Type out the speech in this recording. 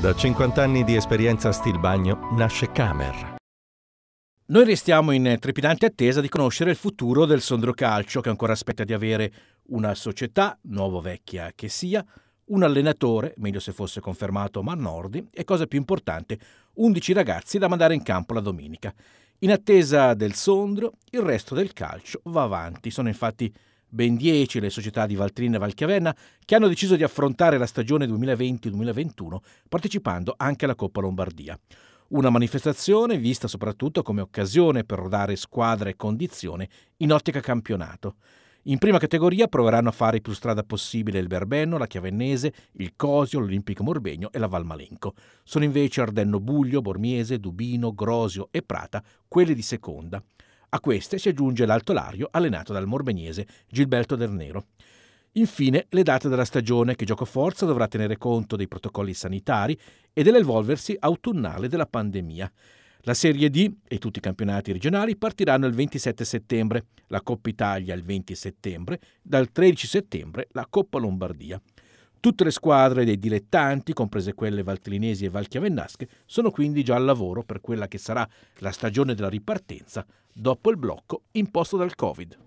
Da 50 anni di esperienza a Stilbagno nasce Camer. Noi restiamo in trepidante attesa di conoscere il futuro del Calcio che ancora aspetta di avere una società, nuovo vecchia che sia, un allenatore, meglio se fosse confermato Mannordi, e cosa più importante, 11 ragazzi da mandare in campo la domenica. In attesa del Sondro, il resto del calcio va avanti. Sono infatti ben 10 le società di Valtrin e Valchiavenna che hanno deciso di affrontare la stagione 2020-2021 partecipando anche alla Coppa Lombardia. Una manifestazione vista soprattutto come occasione per rodare squadra e condizione in ottica campionato. In prima categoria proveranno a fare più strada possibile il Berbenno, la Chiavennese, il Cosio, l'Olimpico Morbegno e la Valmalenco. Sono invece Ardenno Buglio, Bormiese, Dubino, Grosio e Prata quelle di seconda. A queste si aggiunge l'altolario allenato dal morbegnese Gilberto Del Infine le date della stagione che giocoforza dovrà tenere conto dei protocolli sanitari e dell'evolversi autunnale della pandemia. La Serie D e tutti i campionati regionali partiranno il 27 settembre, la Coppa Italia il 20 settembre, dal 13 settembre la Coppa Lombardia. Tutte le squadre dei dilettanti, comprese quelle valtellinesi e valchiavennasche, sono quindi già al lavoro per quella che sarà la stagione della ripartenza dopo il blocco imposto dal Covid.